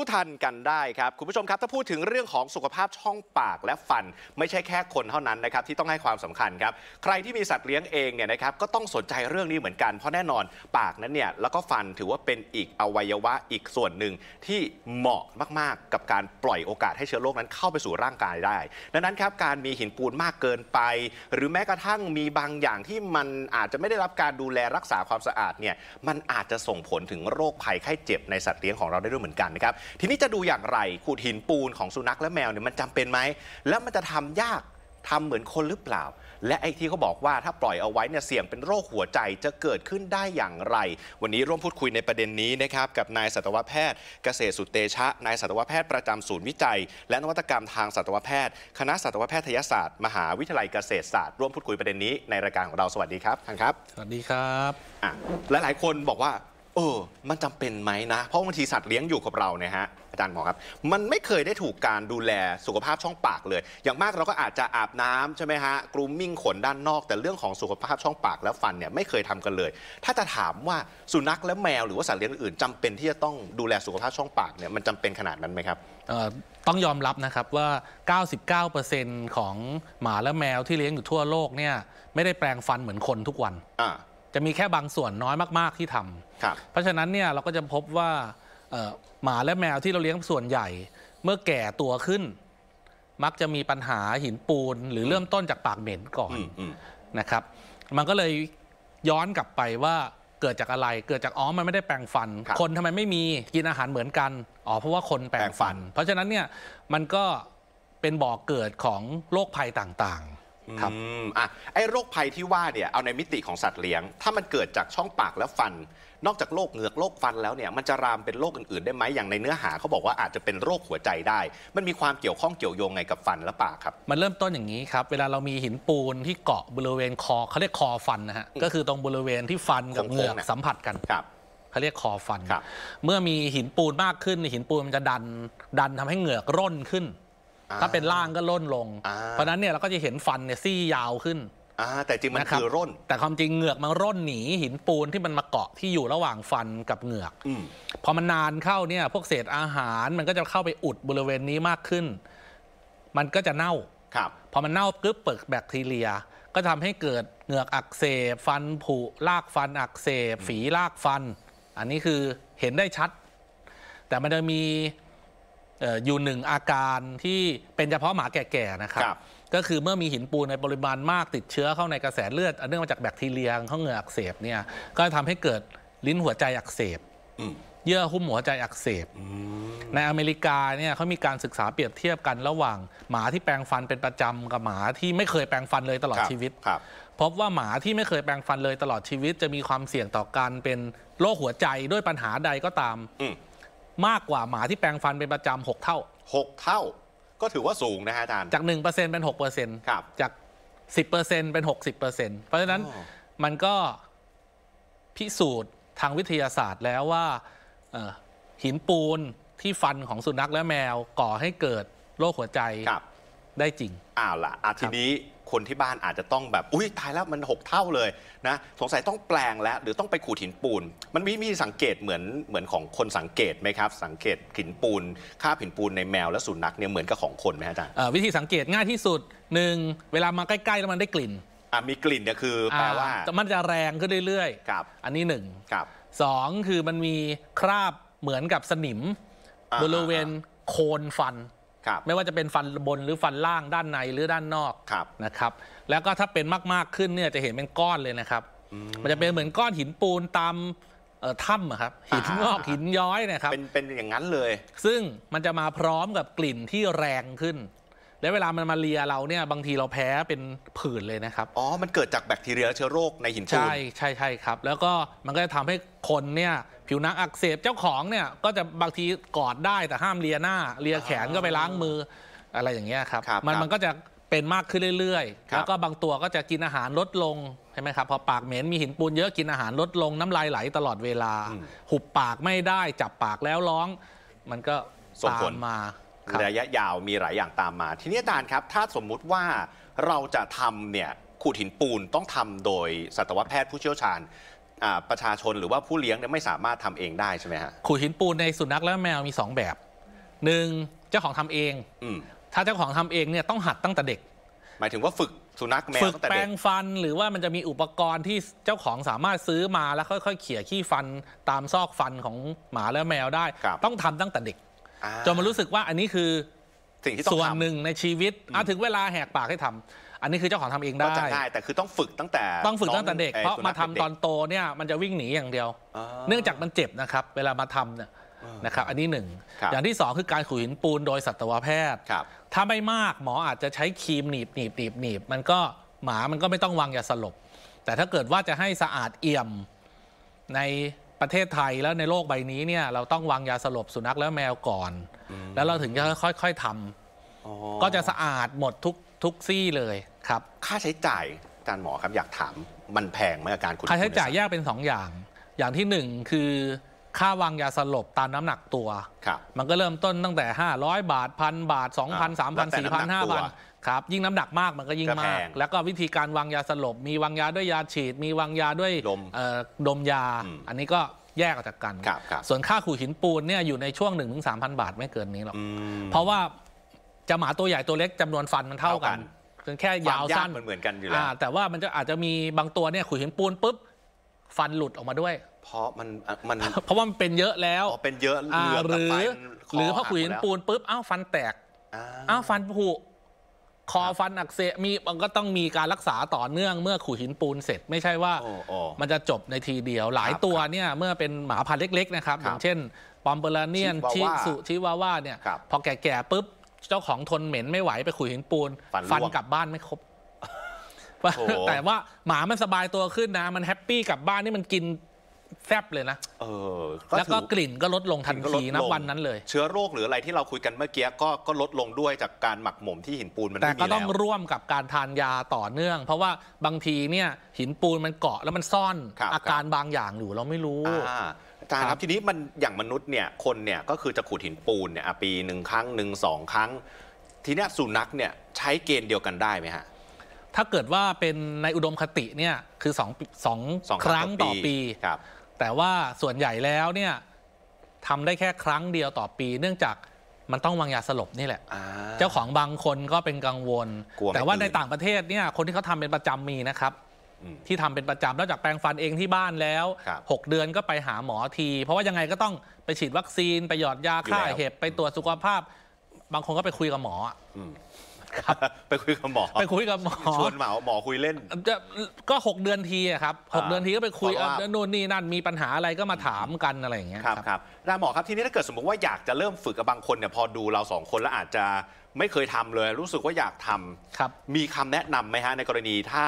รู้ทันกันได้ครับคุณผู้ชมครับถ้าพูดถึงเรื่องของสุขภาพช่องปากและฟันไม่ใช่แค่คนเท่านั้นนะครับที่ต้องให้ความสำคัญครับใครที่มีสัตว์เลี้ยงเองเนี่ยนะครับ ก็ต้องสนใจเรื่องนี้เหมือนกันเพราะแน่นอนปากนั้นเนี่ยแล้วก็ฟันถือว่าเป็นอีกอวัยวะอีกส่วนหนึ่งที่เหมาะมาก ๆ กับการปล่อยโอกาสให้เชื้อโรคนั้นเข้าไปสู่ร่างกายได้ ดังนั้นครับการมีหินปูนมากเกินไป หรือแม้กระทั่งมีบางอย่างที่มันอาจจะไม่ได้รับการดูแลรักษาความสะอาดเนี่ยมันอาจจะส่งผลถึงโรคภัยไข้เจ็บในสัตว์เลี้ยงของเราได้ด้วยเหมือนกันนะครับทีนี้จะดูอย่างไรขูดหินปูนของสุนัขและแมวเนี่ยมันจำเป็นไหมแล้วมันจะทำยากทำเหมือนคนหรือเปล่า และไอ้ที่เขาบอกว่าถ้าปล่อยเอาไว้เนี่ยเสี่ยงเป็นโรคหัวใจจะเกิดขึ้นได้อย่างไร วันนี้ร่วมพูดคุยในประเด็นนี้นะครับกับนายสัตวแพทย์ เกษตรสุเตชะนายสัตวแพทย์ ประจำศูนย์วิจัย และนวัตกรรมทางสัตวแพทย์ คณะสัตวแพทยศาสตร์มหาวิทยาลัยเกษตรศาสตร์ร่วมพูดคุยประเด็นนี้ ในรายการของเราสวัสดีครับท่านครับสวัสดีครับอ่ะหลายหลายคนบอกว่าออมันจำเป็นไหมนะ เพราะบางที สัตว์เลี้ยงอยู่กับเราเนี่ยฮะอาจารย์หมอครับ มันไม่เคยได้ถูกการดูแลสุขภาพช่องปากเลย อย่างมากเราก็อาจจะอาบน้ำใช่ไหมฮะกรูมมิ่งขนด้านนอกแต่เรื่องของสุขภาพช่องปากและฟันเนี่ยไม่เคยทำกันเลย ถ้าจะถามว่าสุนัขและแมวหรือว่าสัตว์เลี้ยงอื่นจำเป็นที่จะต้องดูแลสุขภาพช่องปากเนี่ยมันจำเป็นขนาดนั้นไหมครับต้องยอมรับนะครับว่า99%ของหมาและแมวที่เลี้ยงอยู่ทั่วโลกเนี่ยไม่ได้แปรงฟันเหมือนคนทุกวันอ่าจะมีแค่บางส่วนน้อยมากๆที่ทำ เพราะฉะนั้นเนี่ยเราก็จะพบว่าหมาและแมวที่เราเลี้ยงส่วนใหญ่ เมื่อแก่ตัวขึ้น มักจะมีปัญหาหินปูนหรือเริ่มต้นจากปากเหม็นก่อนนะครับ มันก็เลยย้อนกลับไปว่าเกิดจากอะไรเกิดจากอ๋อมันไม่ได้แปลงฟัน คนทำไมไม่มีกินอาหารเหมือนกันอ๋อเพราะว่าคนแปลงฟัน เพราะฉะนั้นเนี่ยมันก็เป็นบ่อกเกิดของโรคภัยต่างๆครับอ่ะไอ้โรคภัยที่ว่าเนี่ย เอาในมิติของสัตว์เลี้ยง ถ้ามันเกิดจากช่องปากและฟัน นอกจากโรคเหงือก โรคฟันแล้วเนี่ย มันจะรามเป็นโรคอื่นๆ ได้ไหม อย่างในเนื้อหาเขาบอกว่าอาจจะเป็นโรคหัวใจได้ มันมีความเกี่ยวข้องเกี่ยวโยงไงกับฟันและปากครับ มันเริ่มต้นอย่างนี้ครับ เวลาเรามีหินปูนที่เกาะบริเวณคอเขาเรียกคอฟันนะฮะ ก็คือตรงบริเวณที่ฟันกับเหงือกสัมผัสกันครับเขาเรียกคอฟัน เมื่อมีหินปูนมากขึ้นหินปูนมันจะดันดันทำให้เหงือกร่นขึ้นถ้าเป็นล่างก็ร่นลง เพราะนั้นเนี่ยเราก็จะเห็นฟันเนี่ยซี่ยาวขึ้นแต่จริงมันคือร่น แต่ความจริงเหงือกมันร่นหนีหินปูนที่มันมาเกาะที่อยู่ระหว่างฟันกับเหงือกพอมันนานเข้าเนี่ย พวกเศษอาหารมันก็จะเข้าไปอุดบริเวณนี้มากขึ้น มันก็จะเน่าครับ พอมันเน่าปึ๊บเปิดแบคทีเรียก็ทำให้เกิดเหงือกอักเสบฟันผุลากฟัน อักเสบฝีลากฟัน อันนี้คือเห็นได้ชัด แต่มันจะมีอยู่หนึ่งอาการที่เป็นเฉพาะหมาแก่ๆนะครับ ก็คือเมื่อมีหินปูนในปริมาณมากติดเชื้อเข้าในกระแสเลือดเนื่องมาจากแบคทีเรียข้าเหงื่ออักเสบเนี่ยก็ทำให้เกิดลิ้นหัวใจอักเสบเยื่อหุ้มหัวใจอักเสบในอเมริกาเนี่ยเขามีการศึกษาเปรียบเทียบกันระหว่าง หมาที่แปรงฟันเป็นประจำกับหมาที่ไม่เคยแปรงฟันเลยตลอดชีวิตพบว่าหมาที่ไม่เคยแปรงฟันเลยตลอดชีวิต จะมีความเสี่ยงต่อการเป็นโรคหัวใจด้วยปัญหาใดก็ตามมากกว่าหมาที่แปรงฟันเป็นประจำหกเท่าหกเท่า ก็ถือว่าสูงนะฮะอาจารย์จากหนึ่งเปอร์เซ็นเเป็นหกนครับจากสิบเปอร์เซ็นเป็นหกสิบเปอร์เเซ็นพราะฉะนั้นมันก็พิสูจน์ทางวิทยาศาสตร์แล้วว่าหินปูน ที่ฟันของสุนัขและแมวก่อให้เกิดโรคหัวใจครับได้จริง อ้าวล่ะอาทีนี้คนที่บ้านอาจจะต้องแบบ อุ้ยตายแล้วมัน 6 เท่าเลยนะ สงสัยต้องแปลงแล้ว หรือต้องไปขูดหินปูน มันมีมีสังเกตเหมือนเหมือนของคนสังเกตไหมครับ สังเกตหินปูนค่าหินปูนในแมวและสุนัขเนี่ยเหมือนกับของคนไหมอาจารย์วิธีสังเกตง่ายที่สุดหนึ่งเวลามาใกล้ๆแล้วมันได้กลิ่น อ่ามีกลิ่นเนี่ยคือแปลว่า มันจะแรงขึ้นเรื่อยๆ ครับ อันนี้หนึ่งครับสองคือมันมีคราบเหมือนกับสนิมบริเวณโคนฟันครับไม่ว่าจะเป็นฟันบนหรือฟันล่างด้านในหรือด้านนอกครับนะครับแล้วก็ถ้าเป็นมากๆขึ้นเนี่ยจะเห็นเป็นก้อนเลยนะครับ มันจะเป็นเหมือนก้อนหินปูนตามถ้ำอะครับ หินงอกหินย้อยนะครับ เป็นเป็นอย่างนั้นเลย ซึ่งมันจะมาพร้อมกับกลิ่นที่แรงขึ้นแล้วเวลามันมาเลียเราเนี่ยบางทีเราแพ้เป็นผื่นเลยนะครับ อ๋อ มันเกิดจากแบคทีเรียเชื้อโรคในหินปูนใช่ ใช่ใช่ครับ แล้วก็มันก็จะทำให้คนเนี่ยผิวหนังอักเสบเจ้าของเนี่ยก็จะบางทีกอดได้แต่ห้ามเลียหน้าเลียแขนก็ไปล้างมืออะไรอย่างเงี้ยครับรบมันมันก็จะเป็นมากขึ้นเรื่อย ๆ แล้วก็บางตัวก็จะกินอาหารลดลงใช่ไหมครับพอปากเหม็นมีหินปูนเยอะกินอาหารลดลงน้ำลายไหลตลอดเวลา หุบปากไม่ได้จับปากแล้วร้อง มันก็ส่งตาผลมมาระยะยาวมีหลายอย่างตามมา ทีนี้อาจารย์ครับ ถ้าสมมุติว่าเราจะทำเนี่ยขูดหินปูนต้องทำโดยสัตวแพทย์ ผู้เชี่ยวชาญประชาชนหรือว่าผู้เลี้ยงเนี่ยไม่สามารถทำเองได้ใช่ไหมฮะขูดหินปูนในสุนัขและแมวมี 2 แบบหนึ่งเจ้าของทำเองอถ้าเจ้าของทำเองเนี่ยต้องหัดตั้งแต่เด็ก หมายถึงว่าฝึกสุนัขแมวฝึกแปลงฟันหรือว่ามันจะมีอุปกรณ์ที่เจ้าของสามารถซื้อมาแล้วค่อยๆเขี่ยขี้ฟันตามซอกฟันของหมาและแมวได้ ต้องทำตั้งแต่เด็กจนมารู้สึกว่าอันนี้คือสิ่งที่ต้องส่วนหนึ่งในชีวิตถึง เวลาแหกปากให้ทำ อันนี้คือเจ้าของทำเองได้ก็จะได้ แต่คือต้องฝึกตั้งแต่ ต้องฝึกตั้งแต่เด็กเพราะมาทำตอนโตเนี่ยมันจะวิ่งหนีอย่างเดียว เนื่องจากมันเจ็บนะครับ เวลามาทำเนี่ยนะครับ อันนี้หนึ่งอย่างที่2คือการขูดหินปูนโดยสัตวแพทย์ถ้าไม่มากหมออาจจะใช้ครีมหนีบหนีบหนีบหนีบ มันก็หมามันก็ไม่ต้องวางยาสลบแต่ถ้าเกิดว่าจะให้สะอาดเอี่ยมในประเทศไทยแล้วในโลกใบนี้เนี่ยเราต้องวางยาสลบสุนัขและแมวก่อนอแล้วเราถึงจะค่อย ๆทำก็จะสะอาดหมดทุกทุกซี่เลยครับ ค่าใช้จ่ายการหมอครับ อยากถามมันแพงไหมอาการคุณค่าใช้จ่ายแยกเป็น 2 อย่าง อย่างที่ 1 คือ ค่าวางยาสลบตามน้ำหนักตัวมันก็เริ่มต้นตั้งแต่ 500 บาทพันบาท 2,000 3,000 4,000 5,000ครับยิ่งน้ำหนักมากมันก็ยิ่งมาก แล้วก็วิธีการวางยาสลบ มีวางยาด้วยยาฉีด มีวางยาด้วยดมดมยาอมอันนี้ก็แยกออกจากกัน ส่วนค่า ขู่หินปูนเนี่ยอยู่ในช่วง 1-3,000 บาทไม่เกินนี้หรอก เพราะว่าจะหมาตัวใหญ่ตัวเล็กจำนวนฟันมันเท่ากันเพียงแค่ยาวสั้นเหมือนกันอยู่แล้วแต่ว่ามันจะอาจจะมีบางตัวเนี่ยขู่หินปูนปุ๊บฟันหลุดออกมาด้วย เพราะมันมันเพราะว่ามันเป็นเยอะแล้วเป็นเยอะหรือหรือพอขู่หินปูนปุ๊บอ้าวฟันแตกอ้าวฟันผุคอฟันอักเสบมีมันก็ต้องมีการรักษาต่อเนื่องเมื่อขูดหินปูนเสร็จ ไม่ใช่ว่า มันจะจบในทีเดียวหลายตัวเนี่ย เมื่อเป็นหมาพันธุ์เล็กๆนะครับอย่างเช่น ปอมเปอร์เนียนชิสุชิวาว่าเนี่ย พอแก่ๆปุ๊บ เจ้าของทนเหม็นไม่ไหวไปขูดหินปูน ฟันกลับบ้านไม่ครบ แต่ว่าหมามันสบายตัวขึ้นนะมันแฮปปี้กลับบ้านนี่มันกินแฟบเลยนะเออ แล้วก็กลิ่นก็ลดลงทันทีนะวันนั้นเลย เชื้อโรคหรืออะไรที่เราคุยกันเมื่อกี้ก็ก็ลดลงด้วยจากการหมักหมมที่หินปูนมันแต่ก็ต้องร่วมกับการทานยาต่อเนื่อง เพราะว่าบางทีเนี่ย หินปูนมันเกาะแล้วมันซ่อนอาการบางอย่างอยู่เราไม่รู้อ่าครัรบทีนี้มันอย่างมนุษย์เนี่ยคนเนี่ยก็คือจะขุดหินปูนเนี่ยปีหนึ่งครั้งหนึ่งสองครั้ง ทีนี้สุนัขเนี่ยใช้เกณฑ์เดียวกันได้ไหมฮะ ถ้าเกิดว่าเป็นในอุดมคติเนี่ยคือสองสองสองครั้งต่อปีครับแต่ว่าส่วนใหญ่แล้วเนี่ยทำได้แค่ครั้งเดียวต่อปี เนื่องจากมันต้องวางยาสลบนี่แหละเจ้าของบางคนก็เป็นกังวลวแต่ว่าในต่างประเทศเนี่ย คนที่เขาทำเป็นประจำมีนะครับที่ทำเป็นประจำนอกจากแปรงฟันเองที่บ้านแล้ว 6 เดือนก็ไปหาหมอที เพราะว่ายังไงก็ต้องไปฉีดวัคซีนไปหยอดยาฆ่าเห็บไปตรวจสุขภาพ บางคนก็ไปคุยกับหมออืครับไปคุยกับหมอไปคุยกับหมอชวนหมอหมอคุยเล่น จะก็ 6 เดือนทีครับหกเดือนทีก็ไปคุยเนู่นนี่นั่นมีปัญหาอะไรก็มาถามกันอะไรอย่างเงี้ยครับครับแล้วหมอครับทีนี้ถ้าเกิดสมมติว่าอยากจะเริ่มฝึกกับบางคนเนี่ยพอดูเราสองคนแล้วอาจจะไม่เคยทำเลย รู้สึกว่าอยากทำครับ มีคำแนะนำไหมฮะในกรณีถ้า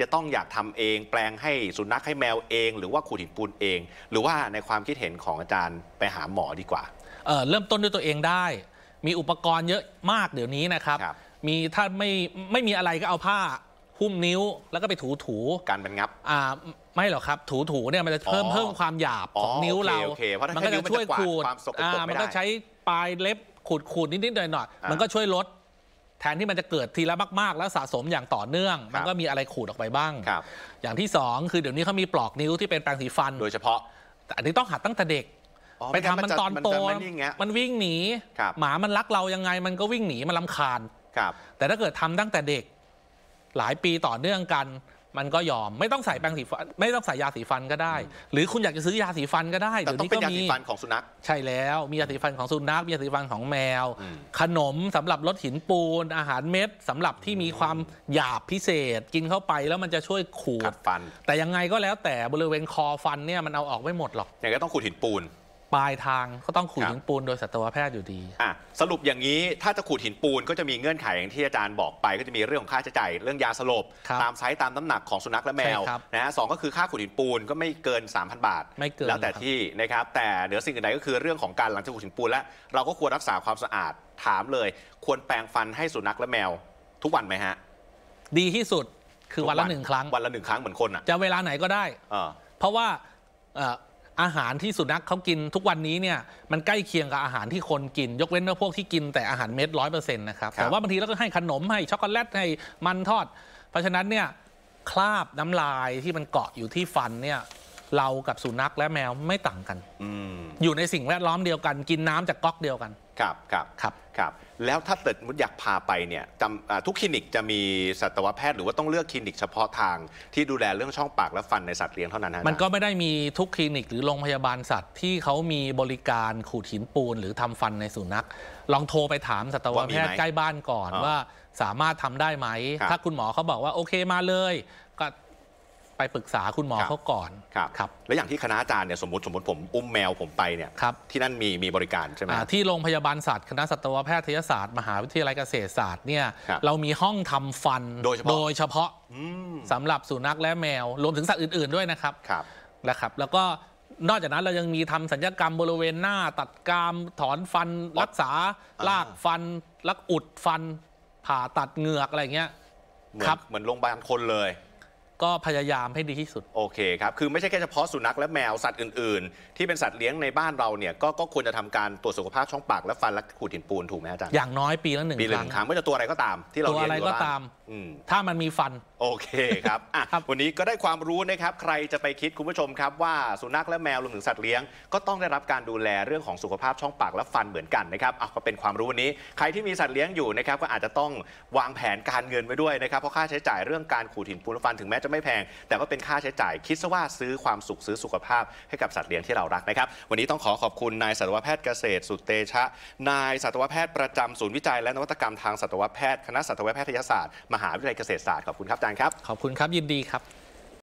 จะต้องอยากทำเองแปลงให้สุนัขให้แมวเอง หรือว่าขูดหินปูนเอง หรือว่าในความคิดเห็นของอาจารย์ไปหาหมอดีกว่าเเริ่มต้นด้วยตัวเองได้ มีอุปกรณ์เยอะมากเดี๋ยวนี้นะครับรบมีถ้าไม่ไม่มีอะไรก็เอาผ้าหุ้มนิ้วแล้วก็ไปถูถูการป็นงับอ่าไม่หรอกครับถูถูเนี่ยมันจะเพิ่มเพิ่มความหยาบของนิ้วเรา มันก็จะช่วยขูดอ่ามันก็ใช้ปลายเล็บขูดขูดนิดดหน่อยยมันก็ช่วยลด แทนที่มันจะเกิดทีละมากๆแล้วสะสมอย่างต่อเนื่อง มันก็มีอะไรขูดออกไปบ้างอย่างที่ 2 คือเดี๋ยวนี้เขามีปลอกนิ้วที่เป็นแปรงสีฟันโดยเฉพาะแต่อันนี้ต้องหัดตั้งแต่เด็กไปทำมันตอนโตมันวิ่งหนีหมามันรักเรายังไงมันก็วิ่งหนีมันลาคาญครับแต่ถ้าเกิดทำตั้งแต่เด็กหลายปีต่อเนื่องกันมันก็ยอมไม่ต้องใส่แปรงสีฟัน ไม่ต้องใส่ยาสีฟันก็ได้ หรือคุณอยากจะซื้อยาสีฟันก็ได้แต่ต้องเป็นยาสีฟันของสุนัขใช่แล้ว มียาสีฟันของสุนัขมียาสีฟันของแมว ขนมสำหรับลดหินปูน อาหารเม็ด สำหรับที่มีความหยาบพิเศษกินเข้าไปแล้วมันจะช่วยขูดฟัน แต่ยังไงก็แล้วแต่บริเวณคอฟันเนี่ยมันเอาออกไม่หมดหรอก อย่างก็ต้องขูดหินปูนปลายทางก็ต้องขูดหินปูนโดยสัตวแพทย์อยู่ดีสรุปอย่างนี้ถ้าจะขูดหินปูนก็จะมีเงื่อนไขอย่างที่อาจารย์บอกไป ก็จะมีเรื่องของค่าใช้จ่ายเรื่องยา สลบตามไซส์ตามน้ำหนักของสุนัขและแมวนะฮะสองก็คือค่าขูดหินปูนก็ไม่เกิน 3,000 บาทไม่เกินแล้วแต่ที่นะครับ แต่เหนือสิ่งอื่นใดก็คือเรื่องของการหลังจากขูดหินปูนแล้วเราก็ควรรักษาความสะอาดถามเลยควรแปรงฟันให้สุนัขและแมว ทุกวันไหมฮะ ดีที่สุดคือวันละหนึ่งครั้งวันละหนึ่งครั้งเหมือนคนอ่ะจะเวลาไหนก็ได้เพราะว่าอาหารที่สุนัขเขากินทุกวันนี้เนี่ยมันใกล้เคียงกับอาหารที่คนกิน ยกเว้นว่าพวกที่กินแต่อาหารเม็ดร้อยเปอร์เซ็นต์นะครับแต่ว่าบางทีเราก็ให้ขนมให้ช็อกโกแลตให้มันทอด เพราะฉะนั้นเนี่ยคราบน้ำลายที่มันเกาะอยู่ที่ฟันเนี่ยเรากับสุนัขและแมวไม่ต่างกันออยู่ในสิ่งแวดล้อมเดียวกัน กินน้ำจากก๊อกเดียวกันครับครับครับครับแล้วถ้าเกิดมุดอยากพาไปเนี่ยจำทุกคลินิกจะมีสัตวแพทย์หรือว่าต้องเลือกคลินิกเฉพาะทางที่ดูแลเรื่องช่องปากและฟันในสัตว์เลี้ยงเท่านั้นมันก็ไม่ได้มีทุกคลินิกหรือโรงพยาบาลสัตว์ที่เขามีบริการขูดหินปูนหรือทำฟันในสุนัขลองโทรไปถามสัตวแพทย์ใกล้บ้านก่อนว่าสามารถทำได้ไหมถ้าคุณหมอเขาบอกว่าโอเคมาเลยไปปรึกษาคุณหมอเขาก่อนครับครับ แล้วอย่างที่คณะอาจารย์เนี่ยสมมติสมมติผมอุ้มแมวผมไปเนี่ยครับที่นั่นมีมีบริการใช่ไหมที่โรงพยาบาลสัตว์คณะสัตวแพทยศาสตร์มหาวิทยาลัยเกษตรศาสตร์เนี่ย เรามีห้องทำฟัน โดยเฉพาะโดยเฉพาะสำหรับสุนัขและแมว รวมถึงสัตว์อื่นๆด้วยนะครับ ครับนะครับ แล้วก็นอกจากนั้นเรายังมีทำสัญญกรรมบริเวณหน้า ตัดกรามถอนฟันรักษาลากฟันรักอุดฟัน ผ่าตัดเหงือกอะไรเงี้ย ครับ เหมือนโรงพยาบาลคนเลยก็พยายามให้ดีที่สุด โอเคครับ คือไม่ใช่แค่เฉพาะ สุนัขและแมวสัตว์อื่น ๆ ที่เป็นสัตว์เลี้ยงในบ้านเราเนี่ยก็ควรจะทำการตรวจสุขภาพช่องปาก และฟันและขูดหินปูนถูกไหมอาจารย์อย่างน้อยปีละหนึ่งปีคละรั้งครั้งไม่ว่าจะตัวอะไรก็ตาม ที่เราเลี้ยงอะไรก็ตามถ้ามันมีฟันโอเคครับวันนี้ก็ได้ความรู้นะครับใครจะไปคิดคุณผู้ชมครับ ว่าสุนัขและแมวรวมถึงสัตว์เลี้ยงก็ต้องได้รับการดูแลเรื่องของสุขภาพช่องปากและฟันเหมือนกันนะครับก็เป็นความรู้วันนี้ ใครที่มีสัตว์เลี้ยงอยู่นะครับก็อาจจะต้อง วางแผนการเงินไว้ด้วยนะครับ เพราะค่าใช้จ่าย เรื่องการขูดหินปูนและฟันถึงแม้จะะไม่แพงแต่ก็เป็นค่าใช้จ่ายคิดซะว่าซื้อความสุขซื้อสุขภาพให้กับสัตว์เลี้ยงที่เรารักนะครับ วันนี้ต้องขอขอบคุณนายสัตวแพทย์เกษตรสุเตชะ นายสัตวแพทย์ประจำศูนย์วิจัยและนวัตกรรมทางสัตวแพทย์คณะสัตวแพทยศาสตร์มหาวิทยาลัยเกษตรศาสตร์ขอบคุณครับอาจารย์ครับขอบคุณครับยินดีครับ